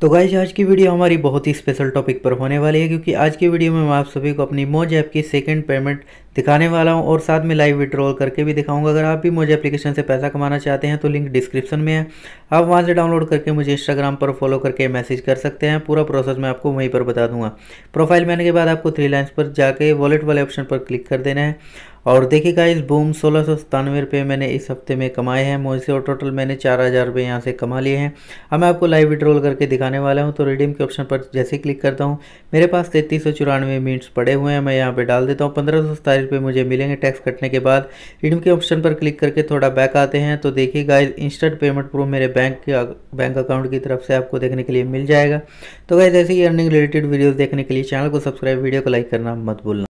तो गाइज आज की वीडियो हमारी बहुत ही स्पेशल टॉपिक पर होने वाली है क्योंकि आज की वीडियो में मैं आप सभी को अपनी मोज ऐप की सेकंड पेमेंट दिखाने वाला हूं और साथ में लाइव विड्रॉल करके भी दिखाऊंगा अगर आप भी मोज एप्लीकेशन से पैसा कमाना चाहते हैं तो लिंक डिस्क्रिप्शन में है आप वहां से डाउनलोड करके मुझे इंस्टाग्राम पर फॉलो करके मैसेज कर सकते हैं पूरा प्रोसेस मैं आपको वहीं पर बता दूंगा प्रोफाइल में आने के बाद आपको थ्री लाइन्स पर जाके वॉलेट वाले ऑप्शन पर क्लिक कर देना है और देखिएगा इस बूम सोलह सौ सतानवे रुपये मैंने इस हफ्ते में कमाए हैं मुझसे और टोटल मैंने चार हज़ार रुपये यहाँ से कमा लिए हैं अब मैं आपको लाइव विड्रॉल करके दिखाने वाला हूँ तो रिडीम के ऑप्शन पर जैसे क्लिक करता हूँ मेरे पास तैतीस सौ चौरानवे मिनट्स पड़े हुए हैं मैं यहाँ पर डाल देता हूँ पंद्रह सौ सताईस रुपये मुझे मिलेंगे टैक्स कटने के बाद रिडीम के ऑप्शन पर क्लिक करके थोड़ा बैक आते हैं तो देखिए गाइज इंस्टेंट पेमेंट प्रूफ मेरे बैंक के बैंक अकाउंट की तरफ से आपको देखने के लिए मिल जाएगा तो गाइज ऐसे ही अर्निंग रिलेटेड वीडियोज़ देखने के लिए चैनल को सब्सक्राइब वीडियो को लाइक करना मत भूलना